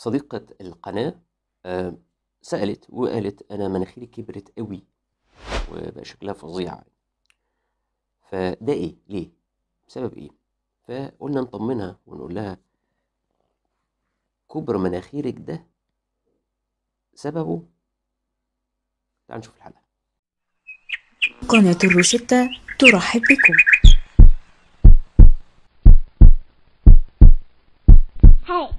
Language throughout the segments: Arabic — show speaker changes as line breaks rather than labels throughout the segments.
صديقة القناة سألت وقالت أنا مناخيري كبرت قوي وبقى شكلها فظيع فده إيه؟ ليه؟ بسبب إيه؟ فقلنا نطمنها ونقول لها كبر مناخيرك ده سببه تعال نشوف الحلقة قناة الروشتة ترحب بكم هاي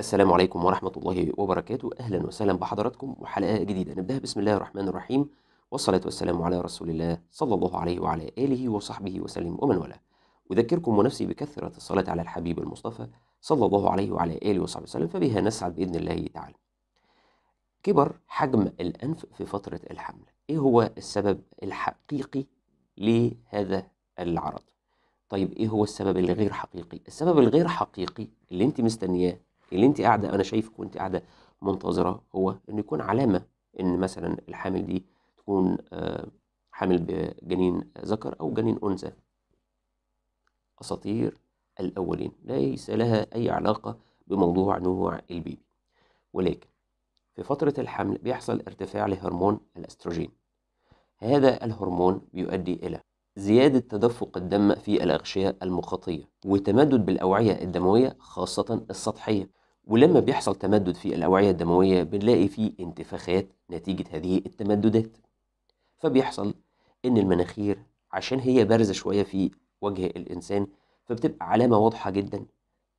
السلام عليكم ورحمة الله وبركاته أهلا وسهلا بحضراتكم وحلقة جديدة نبدأها بسم الله الرحمن الرحيم والصلاة والسلام على رسول الله صلى الله عليه وعلى آله وصحبه وسلم ومن والاه أذكركم ونفسي بكثرة الصلاة على الحبيب المصطفى صلى الله عليه وعلى آله وصحبه وسلم فبها نسعد بإذن الله تعالى كبر حجم الأنف في فترة الحمل إيه هو السبب الحقيقي لهذا العرض؟ طيب إيه هو السبب الغير حقيقي؟ السبب الغير حقيقي اللي أنت مستنياه اللي انت قاعده انا شايفك وانت قاعده منتظره هو ان يكون علامه ان مثلا الحامل دي تكون آه، حامل بجنين ذكر او جنين انثى اساطير الاولين ليس لها اي علاقه بموضوع نوع البيبي ولكن في فتره الحمل بيحصل ارتفاع لهرمون الاستروجين هذا الهرمون بيؤدي الى زيادة تدفق الدم في الأغشية المخاطية وتمدد بالأوعية الدموية خاصة السطحية ولما بيحصل تمدد في الأوعية الدموية بنلاقي فيه انتفاخات نتيجة هذه التمددات فبيحصل إن المناخير عشان هي بارزة شوية في وجه الإنسان فبتبقى علامة واضحة جدا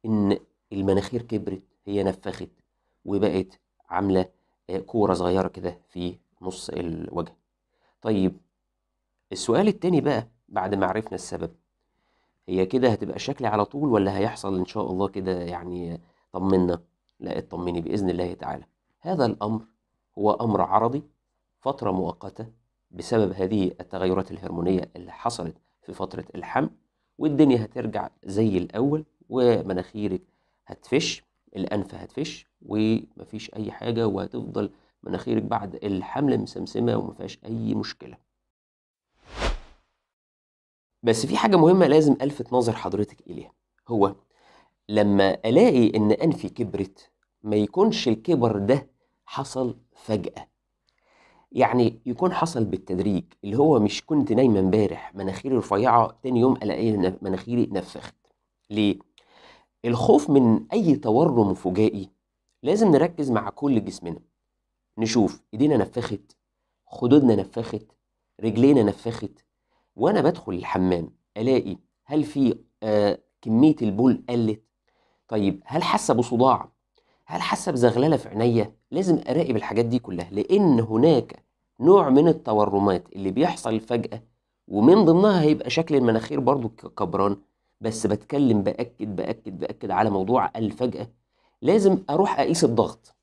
إن المناخير كبرت هي نفخت وبقت عاملة آه، كورة صغيرة كده في نص الوجه طيب السؤال التاني بقى بعد ما عرفنا السبب هي كده هتبقى شكلي على طول ولا هيحصل إن شاء الله كده يعني طمنا لا اطمني بإذن الله تعالى هذا الأمر هو أمر عرضي فترة مؤقتة بسبب هذه التغيرات الهرمونية اللي حصلت في فترة الحمل والدنيا هترجع زي الأول ومناخيرك هتفش الأنف هتفش ومفيش أي حاجة وهتفضل مناخيرك بعد الحمل مسمسمة ومفيهاش أي مشكلة بس في حاجة مهمة لازم ألفت نظر حضرتك إليها هو لما الاقي ان انفي كبرت ما يكونش الكبر ده حصل فجأة يعني يكون حصل بالتدريج اللي هو مش كنت نايمة امبارح مناخيري رفيعة تاني يوم الاقي مناخيري نفخت ليه؟ الخوف من اي تورم فجائي لازم نركز مع كل جسمنا نشوف ايدينا نفخت خدودنا نفخت رجلينا نفخت وانا بدخل الحمام الاقي هل في آه كميه البول قلت طيب هل حاسه بصداع؟ هل حاسه بزغلله في عينيا؟ لازم اراقب الحاجات دي كلها لان هناك نوع من التورمات اللي بيحصل فجاه ومن ضمنها هيبقى شكل المناخير برضو كبران بس بتكلم باكد باكد باكد على موضوع الفجاه لازم اروح اقيس الضغط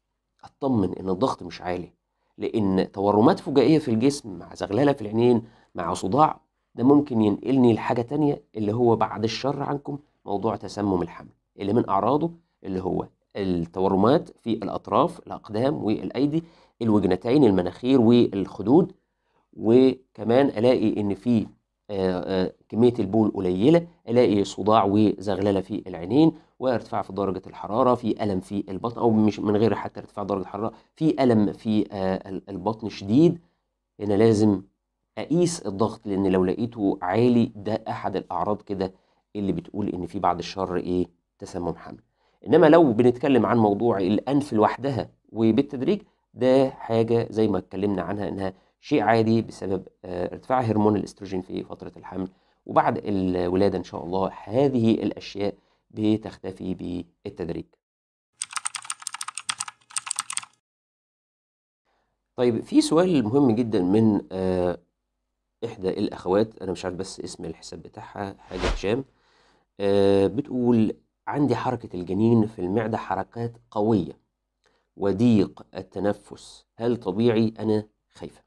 اطمن ان الضغط مش عالي لان تورمات فجائيه في الجسم مع زغلله في العينين مع صداع ده ممكن ينقلني لحاجه تانية اللي هو بعد الشر عنكم موضوع تسمم الحمل اللي من أعراضه اللي هو التورمات في الأطراف الأقدام والأيدي الوجنتين المناخير والخدود وكمان ألاقي إن في آه، آه، كمية البول قليلة ألاقي صداع وزغللة في العينين وارتفاع في درجة الحرارة في ألم في البطن أو مش من غير حتى ارتفاع درجة الحرارة في ألم في آه، البطن شديد هنا لازم أقيس الضغط لأن لو لقيته عالي ده أحد الأعراض كده اللي بتقول إن في بعد الشر إيه تسمم حمل انما لو بنتكلم عن موضوع الانف لوحدها وبالتدريج ده حاجه زي ما اتكلمنا عنها انها شيء عادي بسبب آه، ارتفاع هرمون الاستروجين في فتره الحمل وبعد الولاده ان شاء الله هذه الاشياء بتختفي بالتدريج طيب في سؤال مهم جدا من آه، احدى الاخوات انا مش عارف بس اسم الحساب بتاعها حاجه هشام آه، بتقول عندي حركة الجنين في المعدة حركات قوية وضيق التنفس هل طبيعي أنا خايفة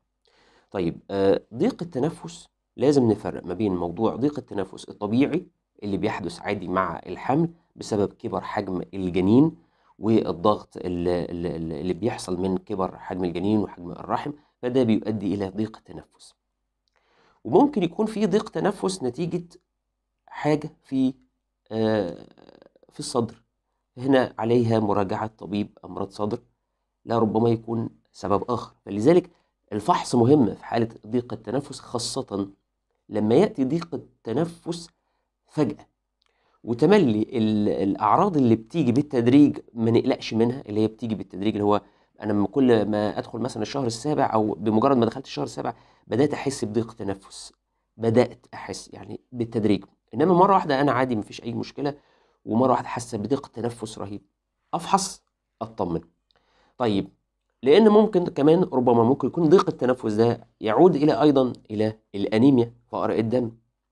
طيب آه، ضيق التنفس لازم نفرق ما بين موضوع ضيق التنفس الطبيعي اللي بيحدث عادي مع الحمل بسبب كبر حجم الجنين والضغط اللي بيحصل من كبر حجم الجنين وحجم الرحم فده بيؤدي إلى ضيق التنفس وممكن يكون في ضيق تنفس نتيجة حاجة في آه، في الصدر هنا عليها مراجعة طبيب أمراض صدر لا ربما يكون سبب آخر فلذلك الفحص مهم في حالة ضيق التنفس خاصة لما يأتي ضيق التنفس فجأة وتملي الأعراض اللي بتيجي بالتدريج ما نقلقش منها اللي هي بتيجي بالتدريج اللي هو أنا من كل ما أدخل مثلا الشهر السابع أو بمجرد ما دخلت الشهر السابع بدأت أحس بضيق تنفس بدأت أحس يعني بالتدريج إنما مرة واحدة أنا عادي مفيش أي مشكلة ومره آه. واحده حاسه بضيق تنفس رهيب افحص اطمن طيب لان ممكن كمان ربما ممكن يكون ضيق التنفس ده يعود الى ايضا الى الانيميا فقر الدم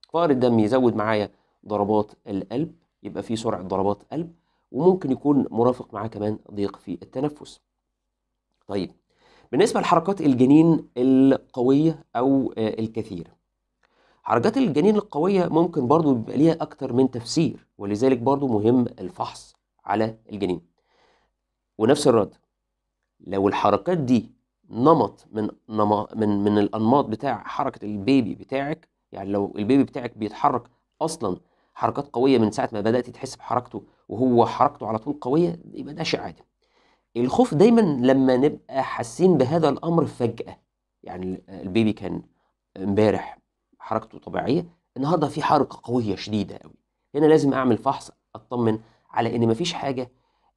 فقر الدم يزود معايا ضربات القلب يبقى في سرعه ضربات قلب وممكن يكون مرافق معاه كمان ضيق في التنفس طيب بالنسبه لحركات الجنين القويه او آه، الكثيره حركات الجنين القوية ممكن برضو بيبقى ليها أكتر من تفسير ولذلك برضو مهم الفحص على الجنين ونفس الرد لو الحركات دي نمط من نما من من الانماط بتاع حركه البيبي بتاعك يعني لو البيبي بتاعك بيتحرك اصلا حركات قويه من ساعه ما بدات تحس بحركته وهو حركته على طول قويه يبقى ده شيء عادي الخوف دايما لما نبقى حاسين بهذا الامر فجاه يعني البيبي كان امبارح حركته طبيعيه النهارده في حركه قويه شديده قوي هنا لازم اعمل فحص اطمن على ان مفيش حاجه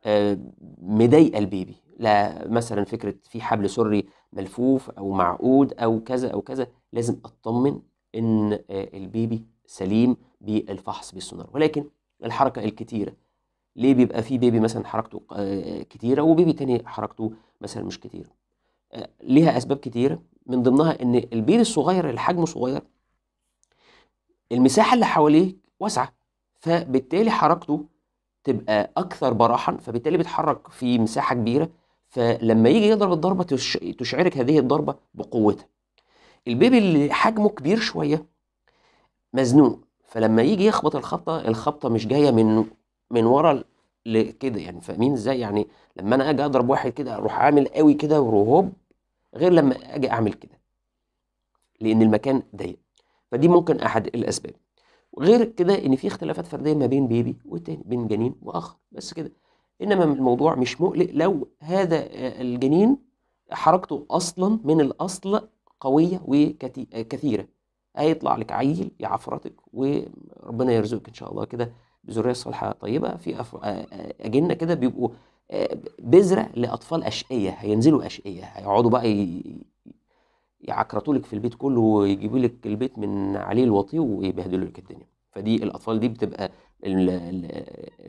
آه، مضايقه البيبي لا مثلا فكره في حبل سري ملفوف او معقود او كذا او كذا لازم اطمن ان آه، البيبي سليم بالفحص بالسونار ولكن الحركه الكتيره ليه بيبقى في بيبي مثلا حركته آه، كتيره وبيبي تاني حركته مثلا مش كتيره ليها اسباب كتيره من ضمنها ان البيبي الصغير اللي حجمه صغير المساحة اللي حواليك واسعة فبالتالي حركته تبقى أكثر براحا فبالتالي بيتحرك في مساحة كبيرة فلما يجي يضرب الضربة تشعرك هذه الضربة بقوتها البيبي اللي حجمه كبير شوية مزنوق فلما يجي يخبط الخبطة الخبطة مش جاية من من ورا كده يعني فاهمين ازاي يعني لما انا اجي اضرب واحد كده اروح عامل قوي كده وروهوب غير لما اجي اعمل كده لان المكان ضيق فدي ممكن احد الاسباب غير كده ان في اختلافات فرديه ما بين بيبي والتاني بين جنين واخر بس كده انما الموضوع مش مقلق لو هذا آه، الجنين حركته اصلا من الاصل قويه وكثيره هيطلع لك عيل يعفرتك وربنا يرزقك ان شاء الله كده بذريه صالحه طيبه في أف... آه، آه، اجنه كده بيبقوا بذره لاطفال اشقيه هينزلوا اشقيه هيقعدوا بقى يعكرتوا لك في البيت كله ويجيبوا لك البيت من عليه الوطي ويبهدلوا لك الدنيا فدي الاطفال دي بتبقى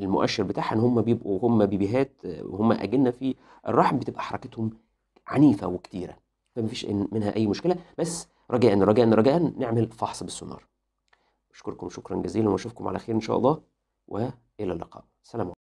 المؤشر بتاعها ان هم بيبقوا هم بيبيهات وهم اجنه في الرحم بتبقى حركتهم عنيفه وكتيره فمفيش منها اي مشكله بس رجاء رجاء رجاء نعمل فحص بالسونار اشكركم شكرا جزيلا واشوفكم على خير ان شاء الله والى اللقاء سلام